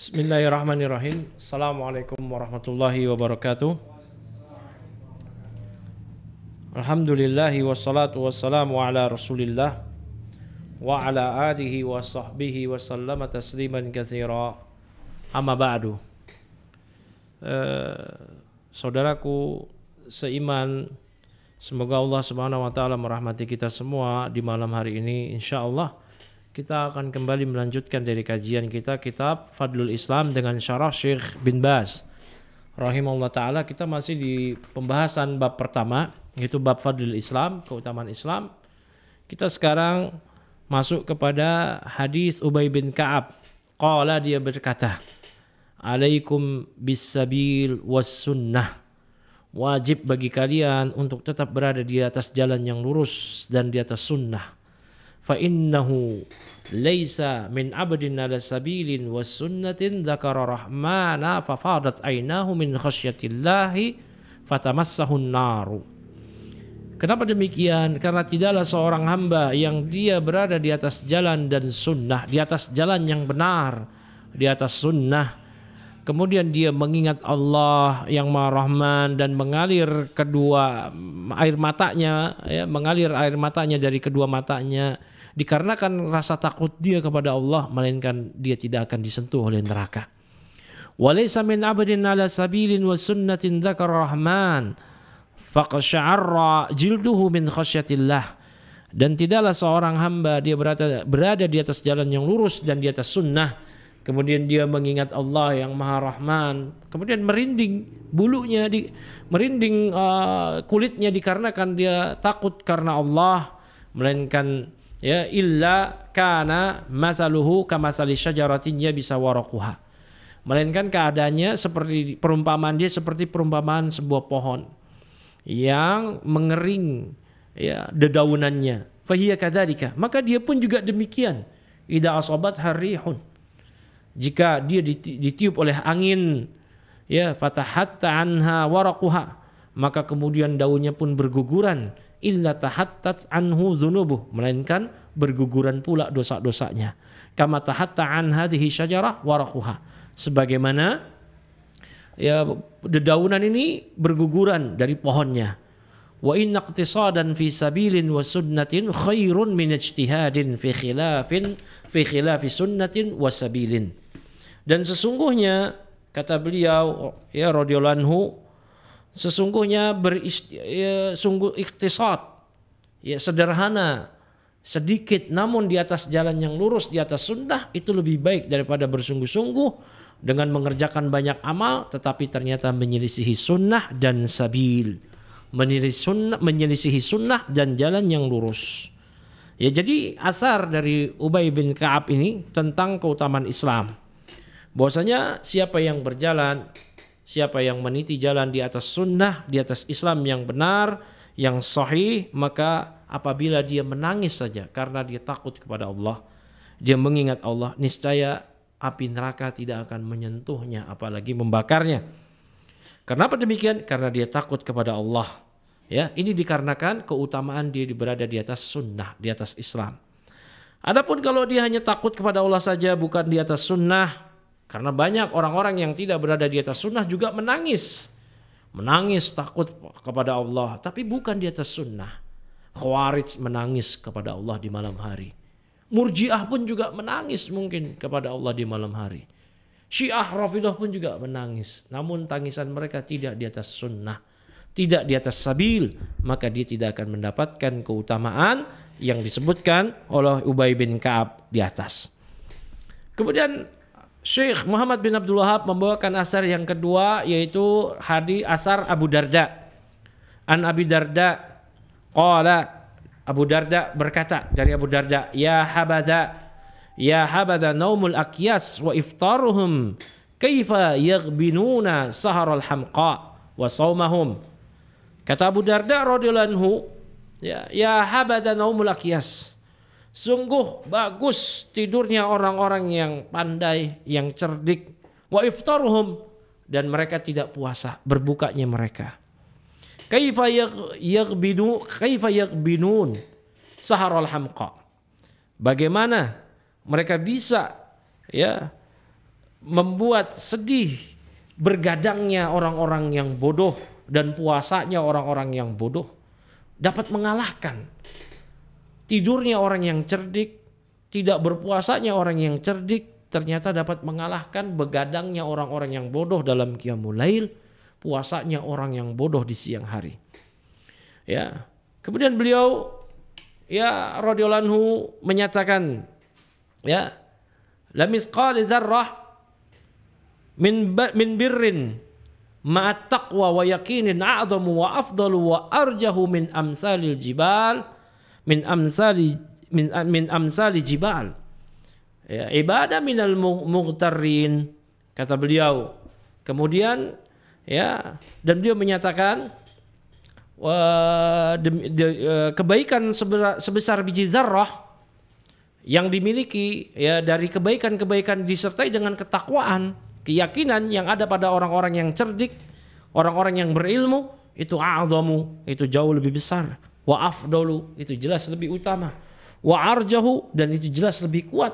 Bismillahirrahmanirrahim. Assalamualaikum warahmatullahi wabarakatuh. Alhamdulillahi wassalatu wassalamu ala rasulillah wa ala alihi wa sahbihi wa sallama tasliman kathira amma ba'du eh, saudaraku seiman semoga Allah subhanahu wa ta'ala merahmati kita semua di malam hari ini insyaAllah. Allah kita akan kembali melanjutkan dari kajian kita kitab Fadlul Islam dengan syarah Syekh bin Baz. Rahimahullah taala kita masih di pembahasan bab pertama yaitu bab Fadlul Islam, keutamaan Islam. Kita sekarang masuk kepada hadis Ubay bin Ka'ab. Qala dia berkata, "Alaikum bisabil was sunnah." Wajib bagi kalian untuk tetap berada di atas jalan yang lurus dan di atas sunnah fa innahu laisa min abdin ala sabilin wa sunnatin dzakara rahmana fafadat ainahu min khasyatillahi fatamassahun naru Kenapa demikian? Karena tidaklah seorang hamba yang dia berada di atas jalan dan sunnah, di atas jalan yang benar, di atas sunnah. Kemudian dia mengingat Allah yang Maha Rahman dan mengalir kedua air matanya, ya, mengalir air matanya dari kedua matanya dikarenakan rasa takut dia kepada Allah melainkan dia tidak akan disentuh oleh neraka. Walaysa min 'abdin 'ala sabilin wa sunnatin dzakar rahman faqasha'ra jilduhu min khasyatillah. Dan tidaklah seorang hamba dia berada berada di atas jalan yang lurus dan di atas sunnah kemudian dia mengingat Allah yang Maha Rahman, kemudian merinding bulunya di merinding uh, kulitnya dikarenakan dia takut karena Allah melainkan ya illa kana masaluhu kamasali syajaratin ya bisa warakuha melainkan keadaannya seperti perumpamaan dia seperti perumpamaan sebuah pohon yang mengering ya dedaunannya fahiya kadzalika maka dia pun juga demikian ida asabat harihun jika dia ditiup oleh angin ya fatahatta anha warakuha maka kemudian daunnya pun berguguran illa tahattat anhu dzunubuh melainkan berguguran pula dosa-dosanya kama tahatta an hadhihi syajarah warakuha. sebagaimana ya dedaunan ini berguguran dari pohonnya wa inna iqtisadan fi sabilin wa sunnatin khairun min ijtihadin fi khilafin fi khilafi sunnatin wa sabilin dan sesungguhnya kata beliau ya radhiyallahu Sesungguhnya ya, sungguh iktisat ya sederhana, sedikit namun di atas jalan yang lurus di atas sunnah itu lebih baik daripada bersungguh-sungguh dengan mengerjakan banyak amal tetapi ternyata menyelisihi sunnah dan sabil menyelisihi sunnah, menyelisihi sunnah dan jalan yang lurus ya jadi asar dari Ubay bin Kaab ini tentang keutamaan Islam bahwasanya siapa yang berjalan Siapa yang meniti jalan di atas sunnah, di atas Islam yang benar, yang sahih, maka apabila dia menangis saja karena dia takut kepada Allah, dia mengingat Allah, niscaya api neraka tidak akan menyentuhnya apalagi membakarnya. Kenapa demikian? Karena dia takut kepada Allah. Ya, ini dikarenakan keutamaan dia berada di atas sunnah, di atas Islam. Adapun kalau dia hanya takut kepada Allah saja bukan di atas sunnah, karena banyak orang-orang yang tidak berada di atas sunnah juga menangis. Menangis takut kepada Allah, tapi bukan di atas sunnah. Khawarij menangis kepada Allah di malam hari. Murjiah pun juga menangis mungkin kepada Allah di malam hari. Syiah Rafidah pun juga menangis. Namun tangisan mereka tidak di atas sunnah. Tidak di atas sabil. Maka dia tidak akan mendapatkan keutamaan yang disebutkan oleh Ubay bin Kaab di atas. Kemudian Syekh Muhammad bin Abdul Wahab membawakan asar yang kedua yaitu hadi asar Abu Darda. An Abi Darda qala Abu Darda berkata dari Abu Darda, "Ya habada ya habada naumul akyas wa iftaruhum kaifa yaghbinuna saharal hamqa wa saumahum." Kata Abu Darda radhiyallahu "Ya ya habada naumul akyas." Sungguh bagus tidurnya orang-orang yang pandai, yang cerdik. Wa iftaruhum dan mereka tidak puasa, berbukanya mereka. Kaifa yaghbidu kaifa yaghbinun saharul hamqa. Bagaimana mereka bisa ya membuat sedih bergadangnya orang-orang yang bodoh dan puasanya orang-orang yang bodoh dapat mengalahkan Tidurnya orang yang cerdik, tidak berpuasanya orang yang cerdik, ternyata dapat mengalahkan begadangnya orang-orang yang bodoh dalam qiyamul lail, puasanya orang yang bodoh di siang hari. Ya. Kemudian beliau ya rodiolanhu menyatakan ya la misqal rah min min birrin ma'at taqwa wa yaqinin a'zamu wa afdalu wa arjahu min amsalil jibal min amsali min min amsali jibal ya, ibadah minal muqtarin kata beliau kemudian ya dan beliau menyatakan uh, de, de, uh, kebaikan sebesar, sebesar biji zarrah yang dimiliki ya dari kebaikan-kebaikan disertai dengan ketakwaan, keyakinan yang ada pada orang-orang yang cerdik, orang-orang yang berilmu itu azamu, itu jauh lebih besar wa afdalu itu jelas lebih utama wa arjahu dan itu jelas lebih kuat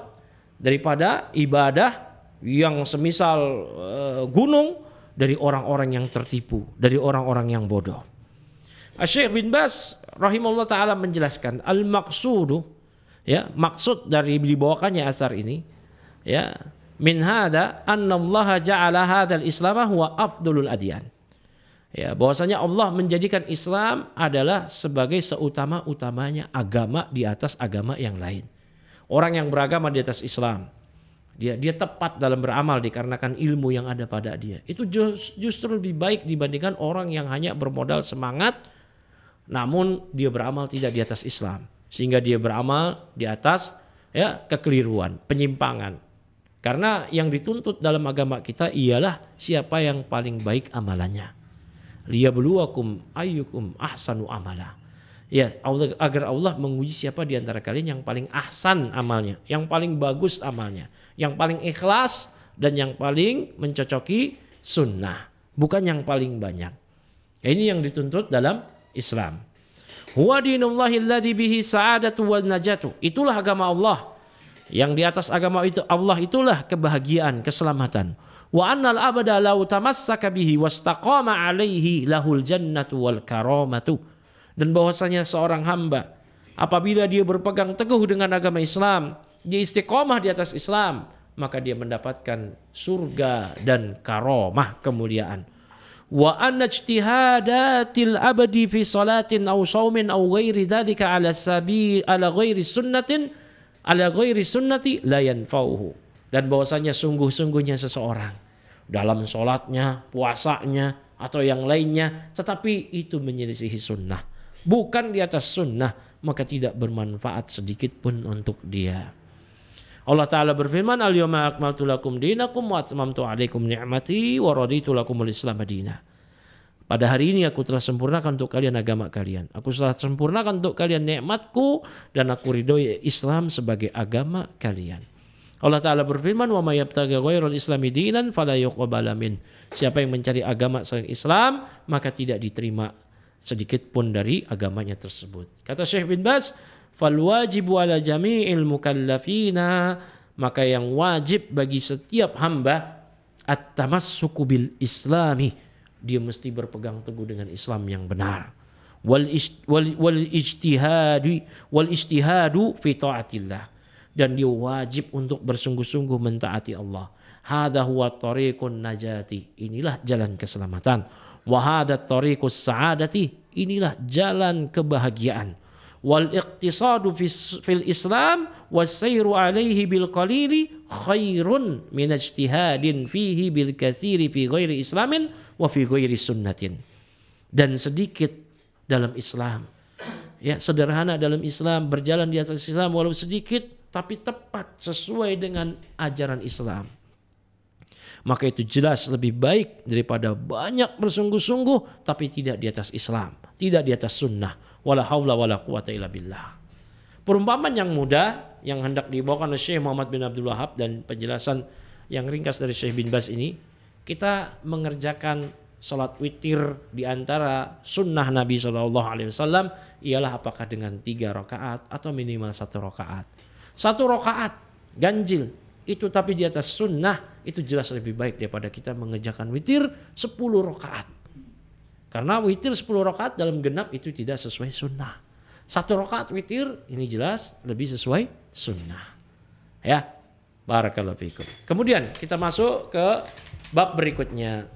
daripada ibadah yang semisal uh, gunung dari orang-orang yang tertipu, dari orang-orang yang bodoh. Asy-Syaikh bin Bas rahimallahu taala menjelaskan al maksudu ya maksud dari dibawakannya asar ini ya min hada Allah ja'ala hadzal islam huwa afdalul adyan ya bahwasanya Allah menjadikan Islam adalah sebagai seutama-utamanya agama di atas agama yang lain. Orang yang beragama di atas Islam, dia dia tepat dalam beramal dikarenakan ilmu yang ada pada dia. Itu just, justru lebih baik dibandingkan orang yang hanya bermodal semangat namun dia beramal tidak di atas Islam. Sehingga dia beramal di atas ya kekeliruan, penyimpangan. Karena yang dituntut dalam agama kita ialah siapa yang paling baik amalannya liyabluwakum ayyukum ahsanu amala. Ya, Allah agar Allah menguji siapa di antara kalian yang paling ahsan amalnya, yang paling bagus amalnya, yang paling ikhlas dan yang paling mencocoki sunnah, bukan yang paling banyak. Ya, ini yang dituntut dalam Islam. bihi najatu. Itulah agama Allah. Yang di atas agama itu Allah itulah kebahagiaan, keselamatan wa annal abada law tamassaka bihi wastaqama alaihi lahul jannatu wal karamatu dan bahwasanya seorang hamba apabila dia berpegang teguh dengan agama Islam dia istiqomah di atas Islam maka dia mendapatkan surga dan karomah kemuliaan wa anajtihadatil ijtihadatil abadi fi salatin aw shaumin aw ghairi dzalika ala sabi ala ghairi sunnatin ala ghairi sunnati la yanfa'uhu dan bahwasanya sungguh-sungguhnya seseorang dalam sholatnya, puasanya, atau yang lainnya, tetapi itu menyelisihi sunnah. Bukan di atas sunnah, maka tidak bermanfaat sedikit pun untuk dia. Allah Ta'ala berfirman, Al-yawma akmaltu lakum dinakum wa atmamtu alaikum ni'mati wa raditu al islam adina. Pada hari ini aku telah sempurnakan untuk kalian agama kalian. Aku telah sempurnakan untuk kalian nikmatku dan aku ridhoi Islam sebagai agama kalian. Allah Ta'ala berfirman, "Wa may yabtaghi islami dinan fala yuqbala Siapa yang mencari agama selain Islam, maka tidak diterima sedikit pun dari agamanya tersebut. Kata Syekh bin Bas, "Fal wajibu ala jami'il mukallafina." Maka yang wajib bagi setiap hamba at-tamassuku bil islami. Dia mesti berpegang teguh dengan Islam yang benar. Wal, wal, wal ijtihadu wal ijtihadu fi ta'atillah dan dia wajib untuk bersungguh-sungguh mentaati Allah. Hada huwa tariqun najati. Inilah jalan keselamatan. Wa hada tariqus sa'adati. Inilah jalan kebahagiaan. Wal iqtisadu fil Islam wasairu alaihi bil qalili khairun min ijtihadin fihi bil kathiri fi ghairi islamin wa fi ghairi sunnatin. Dan sedikit dalam Islam. Ya, sederhana dalam Islam, berjalan di atas Islam walau sedikit tapi tepat sesuai dengan ajaran Islam. Maka itu jelas lebih baik daripada banyak bersungguh-sungguh tapi tidak di atas Islam, tidak di atas sunnah. Wala haula wala quwata illa billah. Perumpamaan yang mudah yang hendak dibawakan oleh Syekh Muhammad bin Abdul Wahab dan penjelasan yang ringkas dari Syekh bin Bas ini, kita mengerjakan salat witir di antara sunnah Nabi Shallallahu Alaihi Wasallam ialah apakah dengan tiga rakaat atau minimal satu rakaat. Satu rokaat ganjil itu tapi di atas sunnah itu jelas lebih baik daripada kita mengejakan witir 10 rokaat. Karena witir 10 rokaat dalam genap itu tidak sesuai sunnah. Satu rokaat witir ini jelas lebih sesuai sunnah. Ya, barakallahu fikum. Kemudian kita masuk ke bab berikutnya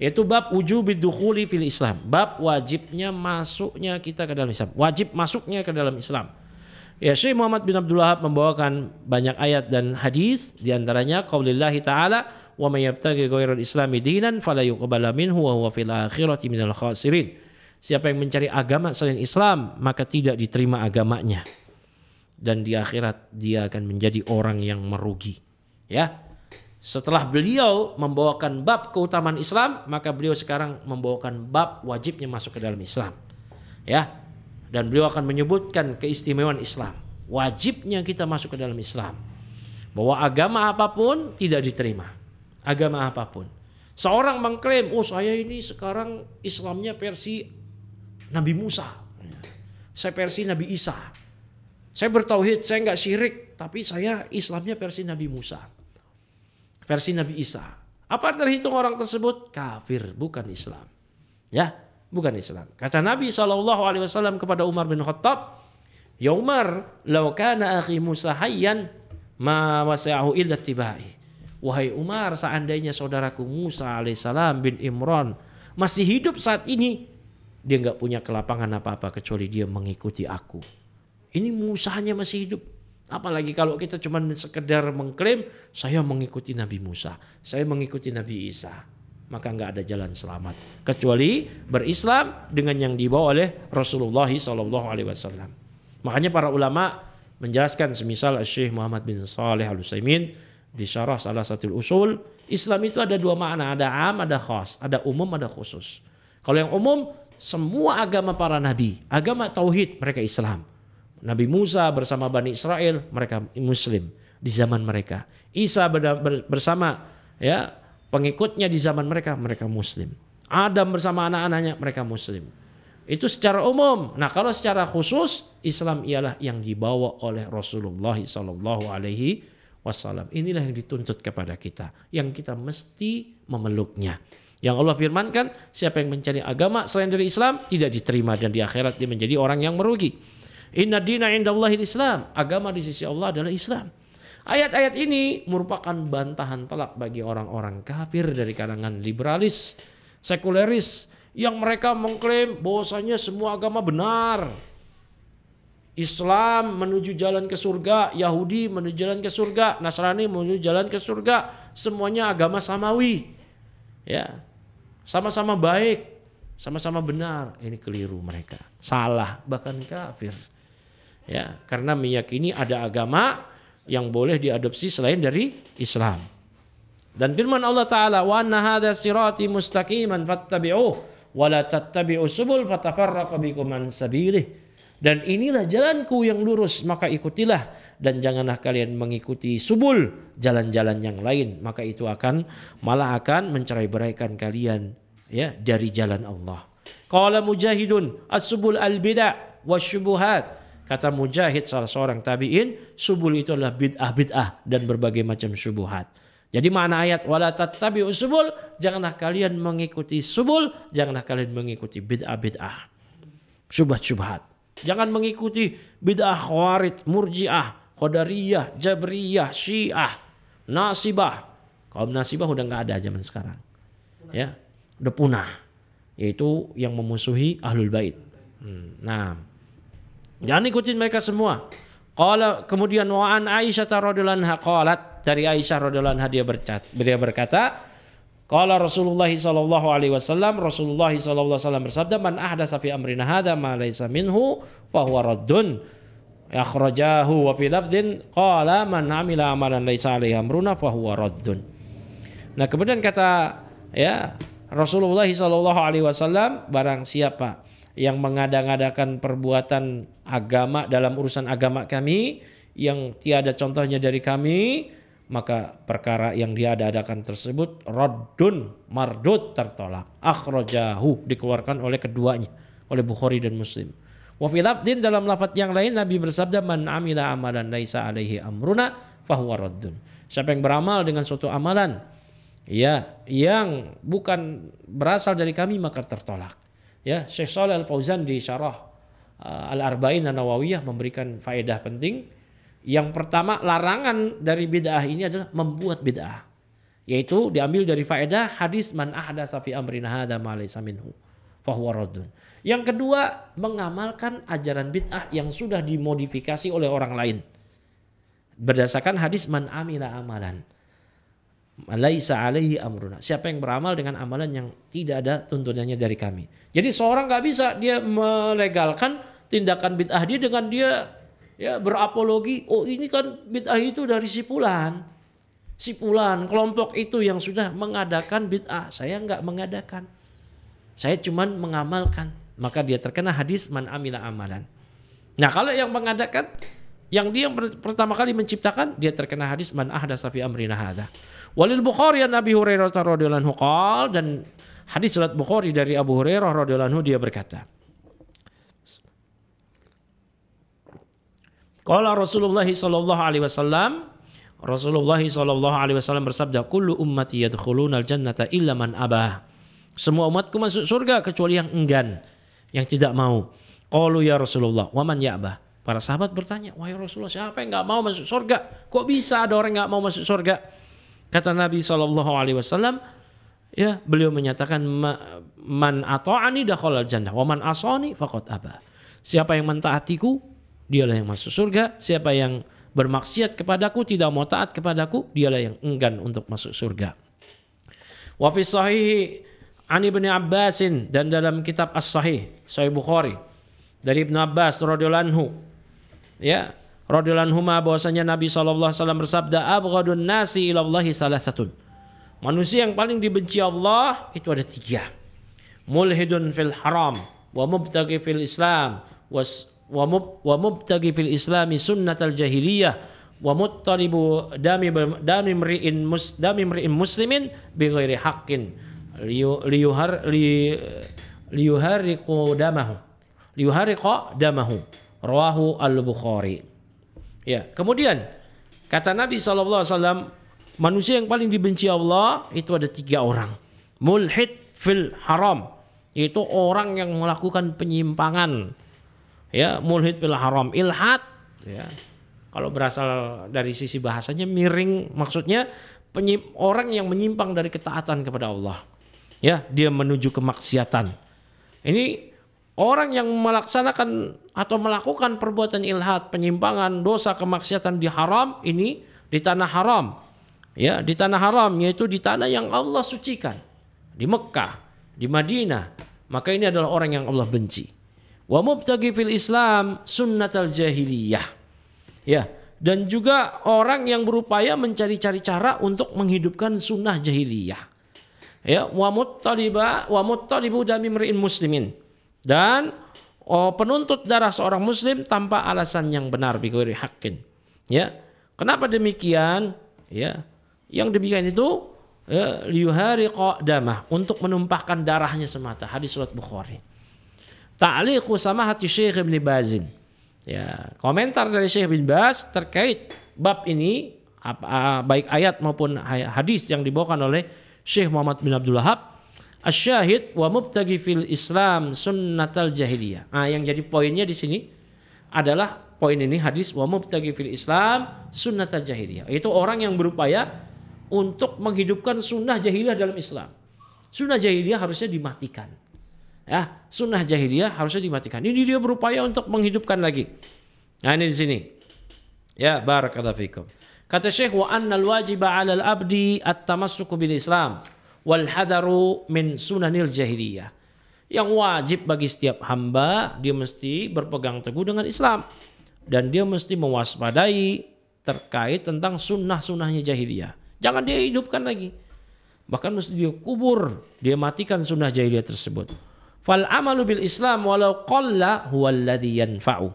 yaitu bab wujubi dukhuli fil Islam, bab wajibnya masuknya kita ke dalam Islam, wajib masuknya ke dalam Islam. Ya Syekh Muhammad bin Abdul Wahab membawakan banyak ayat dan hadis diantaranya qaulillahi ta'ala wa may yabtaghi ghairal islami dinan fala yuqbala minhu wa huwa fil akhirati minal khasirin. Siapa yang mencari agama selain Islam maka tidak diterima agamanya dan di akhirat dia akan menjadi orang yang merugi. Ya. Setelah beliau membawakan bab keutamaan Islam, maka beliau sekarang membawakan bab wajibnya masuk ke dalam Islam. Ya, dan beliau akan menyebutkan keistimewaan Islam. Wajibnya kita masuk ke dalam Islam. Bahwa agama apapun tidak diterima. Agama apapun. Seorang mengklaim, oh saya ini sekarang Islamnya versi Nabi Musa. Saya versi Nabi Isa. Saya bertauhid, saya nggak syirik. Tapi saya Islamnya versi Nabi Musa. Versi Nabi Isa. Apa terhitung orang tersebut? Kafir, bukan Islam. Ya, bukan Islam. Kata Nabi Shallallahu Alaihi Wasallam kepada Umar bin Khattab, Ya Umar, lau kana akhi Musa hayyan, ma wasi'ahu illa tibai. Wahai Umar, seandainya saudaraku Musa alaihissalam bin Imran masih hidup saat ini, dia nggak punya kelapangan apa-apa kecuali dia mengikuti aku. Ini Musanya masih hidup. Apalagi kalau kita cuma sekedar mengklaim saya mengikuti Nabi Musa, saya mengikuti Nabi Isa maka nggak ada jalan selamat kecuali berislam dengan yang dibawa oleh Rasulullah Shallallahu Alaihi Wasallam. Makanya para ulama menjelaskan semisal Syekh Muhammad bin Saleh Al Utsaimin di syarah salah satu usul Islam itu ada dua makna ada am ada khas ada umum ada khusus kalau yang umum semua agama para nabi agama tauhid mereka Islam Nabi Musa bersama Bani Israel mereka Muslim di zaman mereka. Isa bersama ya Pengikutnya di zaman mereka, mereka muslim. Adam bersama anak-anaknya, mereka muslim. Itu secara umum. Nah kalau secara khusus, Islam ialah yang dibawa oleh Rasulullah SAW. Alaihi Inilah yang dituntut kepada kita. Yang kita mesti memeluknya. Yang Allah firmankan, siapa yang mencari agama selain dari Islam tidak diterima dan di akhirat dia menjadi orang yang merugi. Inna dina indallahi Islam. Agama di sisi Allah adalah Islam. Ayat-ayat ini merupakan bantahan telak bagi orang-orang kafir dari kalangan liberalis, sekuleris, yang mereka mengklaim bahwasanya semua agama benar. Islam menuju jalan ke surga, Yahudi menuju jalan ke surga, Nasrani menuju jalan ke surga, semuanya agama samawi. Ya. Sama-sama baik, sama-sama benar. Ini keliru mereka. Salah bahkan kafir. Ya, karena meyakini ada agama yang boleh diadopsi selain dari Islam. Dan firman Allah taala wa anna hadza sirati mustaqiman fattabi'uh wa la tattabi'us subul fatafarraqa bikum an sabilih. Dan inilah jalanku yang lurus, maka ikutilah dan janganlah kalian mengikuti subul jalan-jalan yang lain, maka itu akan malah akan mencerai-beraikan kalian ya dari jalan Allah. Qala Mujahidun as-subul al-bida' Kata Mujahid salah seorang tabi'in, subul itu adalah bid'ah bid'ah dan berbagai macam subuhat. Jadi mana ayat wala tattabi'u subul, janganlah kalian mengikuti subul, janganlah kalian mengikuti bid'ah bid'ah. subhat subhat Jangan mengikuti bid'ah khawarid, murji'ah, khodariyah jabriyah, syiah, nasibah. Kaum nasibah udah nggak ada zaman sekarang. Ya, udah punah. Yaitu yang memusuhi ahlul bait. Hmm, nah, Jangan ikutin mereka semua. Kala kemudian waan Aisyah radhiyallahu anha qalat dari Aisyah radhiyallahu anha dia berkata, dia berkata Kala Rasulullah sallallahu alaihi wasallam Rasulullah sallallahu alaihi wasallam bersabda man ahdasa fi amrina hadza ma laisa minhu fa huwa raddun akhrajahu wa fi labdin qala man amila amalan laisa alaihi amruna fa huwa raddun Nah kemudian kata ya Rasulullah sallallahu alaihi wasallam barang siapa yang mengada-ngadakan perbuatan agama dalam urusan agama kami yang tiada contohnya dari kami maka perkara yang diada-adakan tersebut raddun mardud tertolak akhrajahu dikeluarkan oleh keduanya oleh Bukhari dan Muslim wa din dalam lafaz yang lain Nabi bersabda man amila amalan laisa alaihi amruna fahuwa raddun siapa yang beramal dengan suatu amalan ya yang bukan berasal dari kami maka tertolak Ya, Syekh Shalih Al Fauzan di Syarah uh, Al Arba'in An Nawawiyah memberikan faedah penting. Yang pertama, larangan dari bid'ah ini adalah membuat bid'ah. Yaitu diambil dari faedah hadis man ahdasa fi amrina hadza ma laysa minhu fahuwa raddun. Yang kedua, mengamalkan ajaran bid'ah yang sudah dimodifikasi oleh orang lain. Berdasarkan hadis man amila amalan Laisa alaihi amruna. Siapa yang beramal dengan amalan yang tidak ada tuntunannya dari kami. Jadi seorang nggak bisa dia melegalkan tindakan bid'ah dia dengan dia ya berapologi, oh ini kan bid'ah itu dari si pulan. Si pulan, kelompok itu yang sudah mengadakan bid'ah. Saya nggak mengadakan. Saya cuman mengamalkan. Maka dia terkena hadis man amila amalan. Nah kalau yang mengadakan yang dia yang pertama kali menciptakan dia terkena hadis man ahdasa fi amrina hadza. Walil Bukhari an Abi Hurairah radhiyallahu anhu qol dan hadis surat Bukhari dari Abu Hurairah radhiyallahu anhu dia berkata Qala Rasulullah sallallahu alaihi wasallam Rasulullah sallallahu alaihi wasallam bersabda kullu ummati yadkhuluna al-jannata illa man abah. Semua umatku masuk surga kecuali yang enggan, yang tidak mau. Qalu ya Rasulullah, waman ya'bah? Para sahabat bertanya, wahai Rasulullah siapa yang nggak mau masuk surga? Kok bisa ada orang nggak mau masuk surga? Kata Nabi Shallallahu Alaihi Wasallam, ya beliau menyatakan man ato'ani dakhala jannah wa man asani fakot aba. Siapa yang mentaatiku, dialah yang masuk surga. Siapa yang bermaksiat kepadaku, tidak mau taat kepadaku, dialah yang enggan untuk masuk surga. Wa fi Ani bin Abbasin dan dalam kitab As-Sahih, Sahih Bukhari dari Ibnu Abbas radhiyallahu anhu ya radhiyallahu huma bahwasanya Nabi sallallahu alaihi wasallam bersabda abghadun nasi ilallahi salah satu. Manusia yang paling dibenci Allah itu ada tiga. Mulhidun fil haram wa mubtaghi fil Islam was wa mub wa mubtaghi fil Islami sunnatal jahiliyah wa muttalibu dami dami mri'in mus dami mri'in muslimin bi ghairi haqqin liyuhar li liyuhariqu damahu liuhariku damahu Rawahu al-Bukhari. Ya, kemudian kata Nabi SAW, manusia yang paling dibenci Allah itu ada tiga orang. Mulhid fil haram, yaitu orang yang melakukan penyimpangan. Ya, mulhid fil haram, ilhad. Ya, kalau berasal dari sisi bahasanya miring, maksudnya penyim, orang yang menyimpang dari ketaatan kepada Allah. Ya, dia menuju kemaksiatan. Ini Orang yang melaksanakan atau melakukan perbuatan ilhad, penyimpangan, dosa, kemaksiatan di haram ini di tanah haram. Ya, di tanah haram yaitu di tanah yang Allah sucikan. Di Mekah, di Madinah. Maka ini adalah orang yang Allah benci. Wa mubtagi fil Islam sunnatal jahiliyah. Ya, dan juga orang yang berupaya mencari-cari cara untuk menghidupkan sunnah jahiliyah. Ya, wa muttaliba wa muttalibu dami muslimin dan oh, penuntut darah seorang muslim tanpa alasan yang benar bighairi hakin, Ya. Kenapa demikian? Ya. Yang demikian itu ya, kok damah untuk menumpahkan darahnya semata. Hadis surat Bukhari. sama hati Syekh Ibn Bazin. Ya, komentar dari Syekh bin Baz terkait bab ini baik ayat maupun hadis yang dibawakan oleh Syekh Muhammad bin Abdul Wahab Asyahid wa mubtagi fil Islam sunnatal jahiliyah. Nah, yang jadi poinnya di sini adalah poin ini hadis wa mubtagi fil Islam sunnatal jahiliyah. Itu orang yang berupaya untuk menghidupkan sunnah jahiliyah dalam Islam. Sunnah jahiliyah harusnya dimatikan. Ya, sunnah jahiliyah harusnya dimatikan. Ini dia berupaya untuk menghidupkan lagi. Nah, ini di sini. Ya, barakallahu fikum. Kata Syekh wa annal wajiba 'alal abdi at-tamassuku bil Islam wal hadaru min sunanil jahiliyah. Yang wajib bagi setiap hamba dia mesti berpegang teguh dengan Islam dan dia mesti mewaspadai terkait tentang sunnah-sunnahnya jahiliyah. Jangan dia hidupkan lagi. Bahkan mesti dia kubur, dia matikan sunnah jahiliyah tersebut. Fal amalu bil Islam walau qalla huwallazi yanfa'u.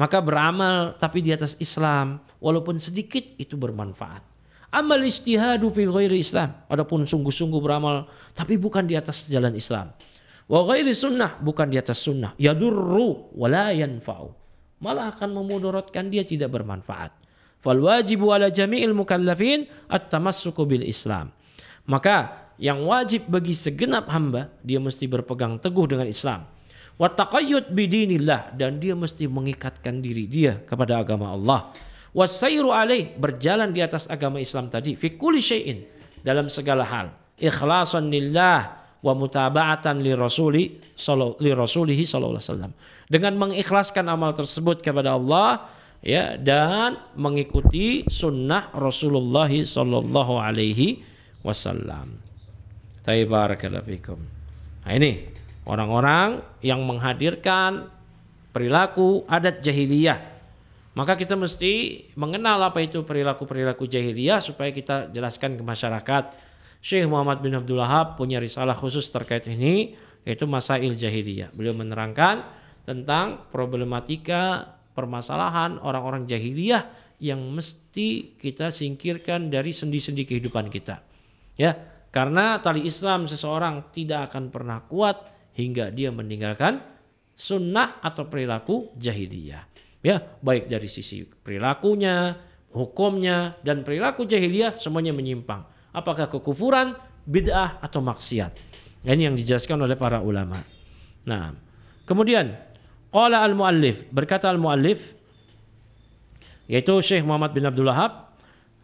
Maka beramal tapi di atas Islam walaupun sedikit itu bermanfaat. Amal istihadu fi ghairi Islam. Adapun sungguh-sungguh beramal tapi bukan di atas jalan Islam. Wa ghairi sunnah, bukan di atas sunnah. Yadurru wa la yanfa'u. Malah akan memudaratkan dia tidak bermanfaat. Fal wajibu ala jami'il mukallafin at-tamassuku bil Islam. Maka yang wajib bagi segenap hamba dia mesti berpegang teguh dengan Islam. Wa taqayyud bidinillah dan dia mesti mengikatkan diri dia kepada agama Allah wasairu alaih berjalan di atas agama Islam tadi fi kulli syai'in dalam segala hal ikhlasan lillah wa mutaba'atan li rasuli li rasulihi sallallahu alaihi wasallam dengan mengikhlaskan amal tersebut kepada Allah ya dan mengikuti sunnah Rasulullah sallallahu alaihi wasallam. Taibarakallahu Nah ini orang-orang yang menghadirkan perilaku adat jahiliyah maka kita mesti mengenal apa itu perilaku-perilaku jahiliyah supaya kita jelaskan ke masyarakat. Syekh Muhammad bin Abdul Wahab punya risalah khusus terkait ini yaitu Masail Jahiliyah. Beliau menerangkan tentang problematika permasalahan orang-orang jahiliyah yang mesti kita singkirkan dari sendi-sendi kehidupan kita. Ya, karena tali Islam seseorang tidak akan pernah kuat hingga dia meninggalkan sunnah atau perilaku jahiliyah. Ya, baik dari sisi perilakunya, hukumnya dan perilaku jahiliyah semuanya menyimpang. Apakah kekufuran, bid'ah atau maksiat? Nah, ini yang dijelaskan oleh para ulama. Nah, kemudian qala al-muallif, berkata al-muallif yaitu Syekh Muhammad bin Abdul Wahab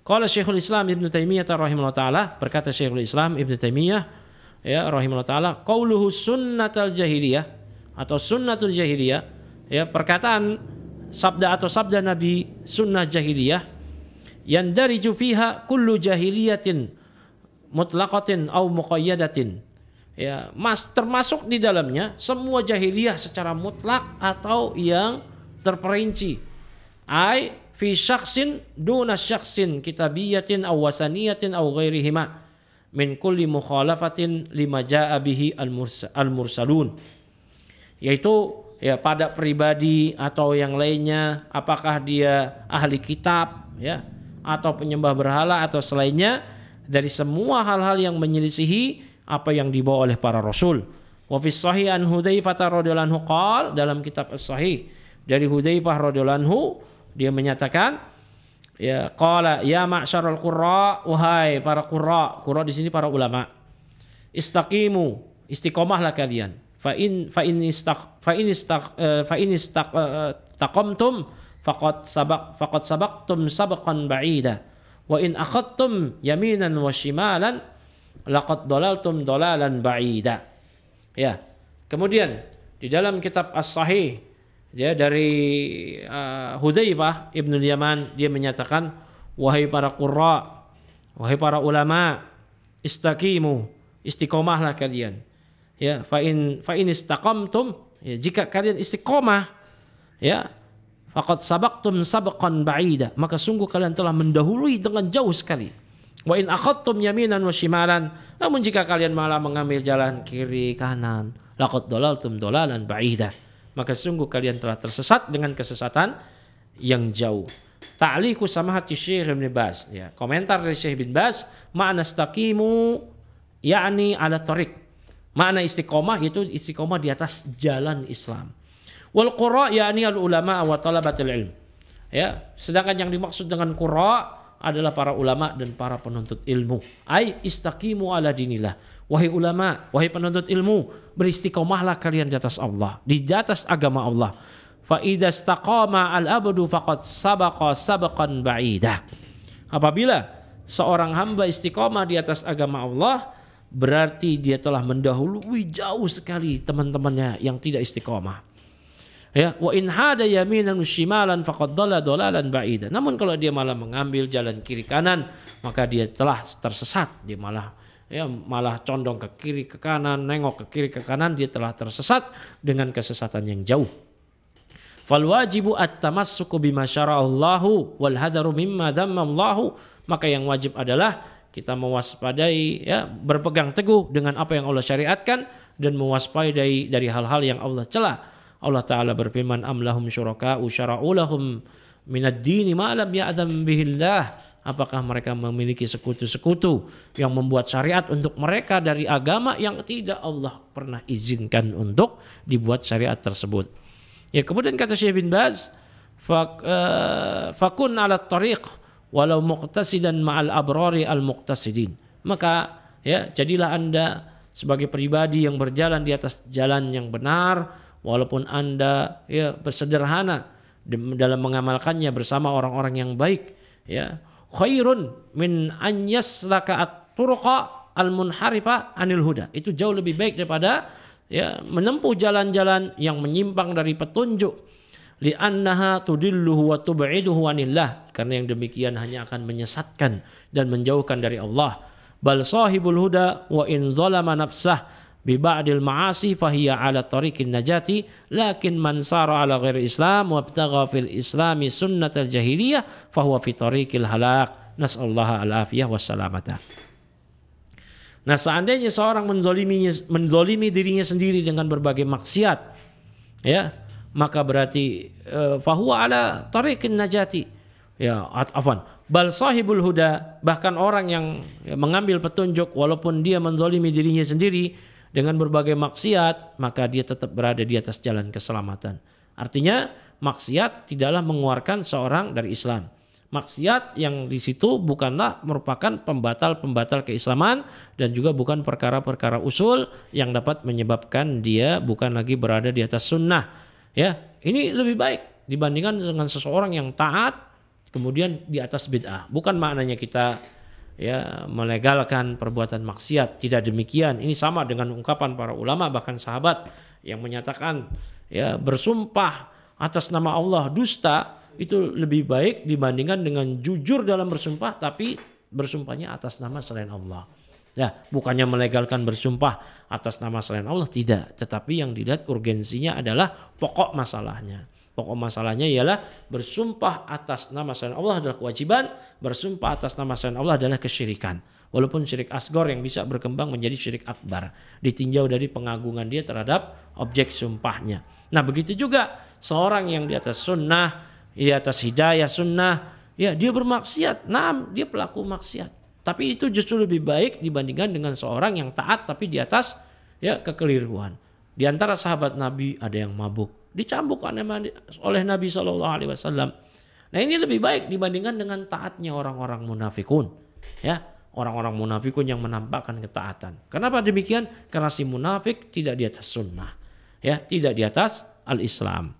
Qala Syekhul Islam Ibnu Taimiyah rahimahullah taala berkata Syekhul Islam Ibnu Taimiyah ya rahimahullah taala qauluhu sunnatul jahiliyah atau sunnatul jahiliyah ya perkataan sabda atau sabda Nabi sunnah jahiliyah yang dari jufiha kullu jahiliyatin mutlaqatin au muqayyadatin ya mas termasuk di dalamnya semua jahiliyah secara mutlak atau yang terperinci ai fi syakhsin duna syakhsin kitabiyatin aw wasaniyatin aw ghairihima min kulli mukhalafatin lima jaa bihi al mursalun yaitu ya pada pribadi atau yang lainnya apakah dia ahli kitab ya atau penyembah berhala atau selainnya dari semua hal-hal yang menyelisihi apa yang dibawa oleh para rasul. Wa fi sahih an Hudzaifah radhiyallahu anhu dalam kitab as-sahih dari Hudzaifah radhiyallahu dia menyatakan ya qala ya ma'syarul qurra wahai para qurra qurra di sini para ulama istaqimu istiqomahlah kalian fa in fa in istaq fa in istaq eh, fa in istaq eh, taqamtum faqad sabaq faqad sabaqtum sabaqan ba'ida wa in akhadtum yaminan wa shimalan laqad dalaltum dalalan ba'ida ya kemudian di dalam kitab as-sahih ya dari uh, Hudzaifah Ibnu Yaman dia menyatakan wahai para qurra wahai para ulama istaqimu istiqomahlah kalian ya fa'in fa'in istaqamtum ya jika kalian istiqomah ya faqad sabaqtum sabakon ba'ida maka sungguh kalian telah mendahului dengan jauh sekali wa in tum yaminan wa shimalan namun jika kalian malah mengambil jalan kiri kanan laqad dalaltum dalalan ba'ida maka sungguh kalian telah tersesat dengan kesesatan yang jauh Ta'liku sama hati Syekh bin Bas. Ya, komentar dari Syekh bin Bas, ma'nastaqimu yakni ala tariq Makna istiqomah itu istiqomah di atas jalan Islam. Wal qura yani al ulama wa talabatul ilm. Ya, sedangkan yang dimaksud dengan qura adalah para ulama dan para penuntut ilmu. Ai istaqimu ala dinillah. Wahai ulama, wahai penuntut ilmu, beristiqomahlah kalian di atas Allah, di atas agama Allah. Fa idastaqama al abdu faqad sabaqa sabaqan ba'idah. Apabila seorang hamba istiqomah di atas agama Allah, berarti dia telah mendahului jauh sekali teman-temannya yang tidak istiqomah. Ya, wa in hada yaminan shimalan faqad dhalla dhalalan ba'ida. Namun kalau dia malah mengambil jalan kiri kanan, maka dia telah tersesat, dia malah ya malah condong ke kiri ke kanan, nengok ke kiri ke kanan, dia telah tersesat dengan kesesatan yang jauh. Fal wajibu at-tamassuku bima syara'allahu wal hadaru mimma dhammallahu. Maka yang wajib adalah kita mewaspadai ya berpegang teguh dengan apa yang Allah syariatkan dan mewaspadai dari hal-hal yang Allah celah. Allah taala berfirman amlahum syuraka usyara'u lahum minad dini ma lam ya'zam bihillah. Apakah mereka memiliki sekutu-sekutu yang membuat syariat untuk mereka dari agama yang tidak Allah pernah izinkan untuk dibuat syariat tersebut. Ya kemudian kata Syekh bin Baz, eh, fakun ala tariq walau muqtasidan ma'al abrari al muqtasidin maka ya jadilah Anda sebagai pribadi yang berjalan di atas jalan yang benar walaupun Anda ya bersederhana dalam mengamalkannya bersama orang-orang yang baik ya khairun min an yaslaka turqa al-munharifa anil huda itu jauh lebih baik daripada ya menempuh jalan-jalan yang menyimpang dari petunjuk li'annaha tudilluhu wa tub'iduhu anillah karena yang demikian hanya akan menyesatkan dan menjauhkan dari Allah bal sahibul huda wa in zalama nafsah bi ba'dil ma'asi fahiya ala tariqin najati lakin man sara ala ghairi islam wa ibtagha fil islami sunnatal jahiliyah fahuwa fi tariqil halak nasallaha al afiyah salamata Nah seandainya seorang menzolimi, menzolimi dirinya sendiri dengan berbagai maksiat ya maka berarti eh, fahuwa ala tarikin najati ya Afan bal sahibul huda bahkan orang yang mengambil petunjuk walaupun dia menzolimi dirinya sendiri dengan berbagai maksiat maka dia tetap berada di atas jalan keselamatan artinya maksiat tidaklah mengeluarkan seorang dari Islam maksiat yang di situ bukanlah merupakan pembatal-pembatal keislaman dan juga bukan perkara-perkara usul yang dapat menyebabkan dia bukan lagi berada di atas sunnah Ya, ini lebih baik dibandingkan dengan seseorang yang taat kemudian di atas bid'ah. Bukan maknanya kita ya melegalkan perbuatan maksiat. Tidak demikian. Ini sama dengan ungkapan para ulama bahkan sahabat yang menyatakan ya bersumpah atas nama Allah dusta itu lebih baik dibandingkan dengan jujur dalam bersumpah tapi bersumpahnya atas nama selain Allah. Ya, bukannya melegalkan bersumpah atas nama selain Allah tidak, tetapi yang dilihat urgensinya adalah pokok masalahnya. Pokok masalahnya ialah bersumpah atas nama selain Allah adalah kewajiban, bersumpah atas nama selain Allah adalah kesyirikan. Walaupun syirik asgor yang bisa berkembang menjadi syirik akbar. Ditinjau dari pengagungan dia terhadap objek sumpahnya. Nah begitu juga seorang yang di atas sunnah, di atas hidayah sunnah, ya dia bermaksiat. nam dia pelaku maksiat. Tapi itu justru lebih baik dibandingkan dengan seorang yang taat tapi di atas ya kekeliruan. Di antara sahabat Nabi ada yang mabuk, dicambuk oleh Nabi Shallallahu Alaihi Wasallam. Nah ini lebih baik dibandingkan dengan taatnya orang-orang munafikun, ya orang-orang munafikun yang menampakkan ketaatan. Kenapa demikian? Karena si munafik tidak di atas sunnah, ya tidak di atas al-Islam.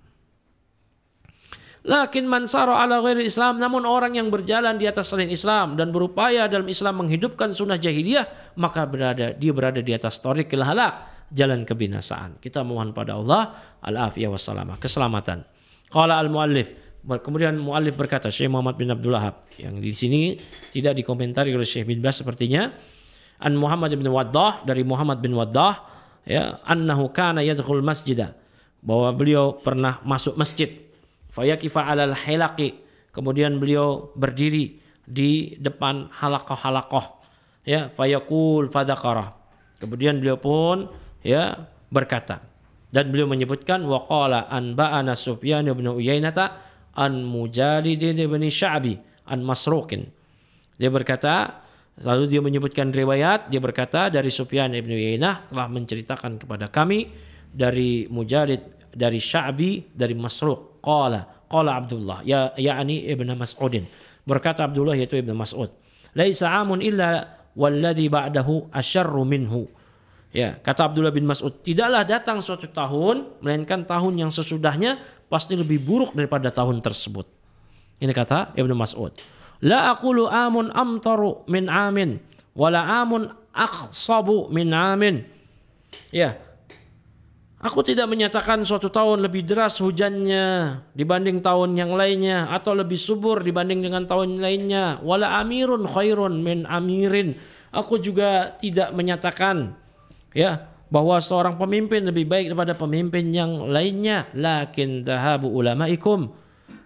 Lakin saro ala ghairi Islam, namun orang yang berjalan di atas selain Islam dan berupaya dalam Islam menghidupkan sunnah jahiliyah, maka berada dia berada di atas tariqil halak, jalan kebinasaan. Kita mohon pada Allah al-afiyah wassalamah, keselamatan. Qala al-muallif Kemudian muallif berkata Syekh Muhammad bin Abdul Wahab yang di sini tidak dikomentari oleh Syekh bin Bas sepertinya an Muhammad bin Waddah dari Muhammad bin Waddah ya annahu kana yadkhul masjidah bahwa beliau pernah masuk masjid Fayakifa alal helaki. Kemudian beliau berdiri di depan halakoh-halakoh. Ya, fayakul fadakara. Kemudian beliau pun ya berkata. Dan beliau menyebutkan waqala anba'ana Sufyan bin Uyainata an Mujalid bin Sya'bi an masrokin. Dia berkata, lalu dia menyebutkan riwayat, dia berkata dari Sufyan ibn Uyainah telah menceritakan kepada kami dari Mujalid dari Sya'bi dari Masruq Qala, qala Abdullah, ya yakni Ibnu Mas'udin. Berkata Abdullah yaitu Ibnu Mas'ud, "Laisa amun illa walladhi ba'dahu asyarru minhu." Ya, kata Abdullah bin Mas'ud, tidaklah datang suatu tahun melainkan tahun yang sesudahnya pasti lebih buruk daripada tahun tersebut. Ini kata Ibnu Mas'ud. La aqulu amun amtaru min amin wala amun aqsabu min amin. Ya, Aku tidak menyatakan suatu tahun lebih deras hujannya dibanding tahun yang lainnya atau lebih subur dibanding dengan tahun lainnya. Wala amirun khairun min amirin. Aku juga tidak menyatakan ya bahwa seorang pemimpin lebih baik daripada pemimpin yang lainnya. Lakin dahabu ulamaikum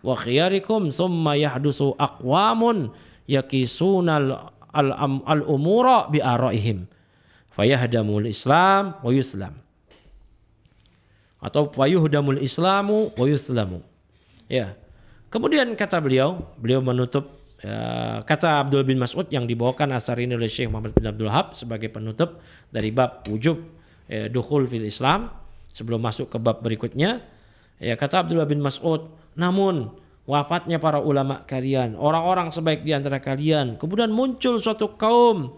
wa khiyarikum summa yahdusu aqwamun yakisunal al, umura bi araihim. Fayahdamul Islam wa yuslam atau wayuhdamul islamu wayuslamu. Ya. Kemudian kata beliau, beliau menutup ya, kata Abdul bin Mas'ud yang dibawakan asar ini oleh Syekh Muhammad bin Abdul Hab sebagai penutup dari bab wujub ya, dukhul fil Islam sebelum masuk ke bab berikutnya. Ya, kata Abdul bin Mas'ud, namun wafatnya para ulama kalian, orang-orang sebaik di antara kalian, kemudian muncul suatu kaum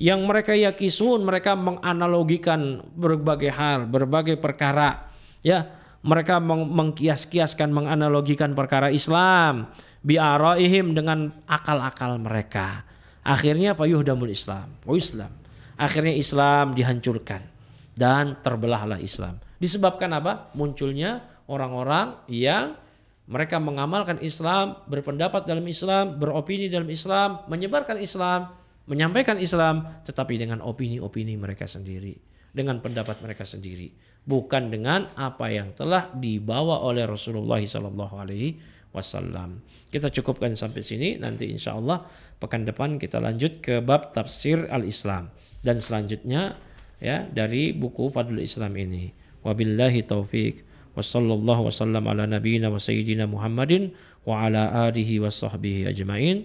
yang mereka yakisun mereka menganalogikan berbagai hal berbagai perkara ya mereka meng mengkias-kiaskan menganalogikan perkara Islam biaraihim dengan akal-akal mereka akhirnya payuhdamul Islam oh Islam akhirnya Islam dihancurkan dan terbelahlah Islam disebabkan apa munculnya orang-orang yang mereka mengamalkan Islam, berpendapat dalam Islam, beropini dalam Islam, menyebarkan Islam, menyampaikan Islam tetapi dengan opini-opini mereka sendiri, dengan pendapat mereka sendiri, bukan dengan apa yang telah dibawa oleh Rasulullah Shallallahu alaihi wasallam. Kita cukupkan sampai sini nanti insya Allah pekan depan kita lanjut ke bab tafsir al-Islam dan selanjutnya ya dari buku Fadlul Islam ini. Wabillahi taufik. Wassallallahu wasallam ala nabiyyina wa Muhammadin wa ala alihi wa sahbihi ajmain.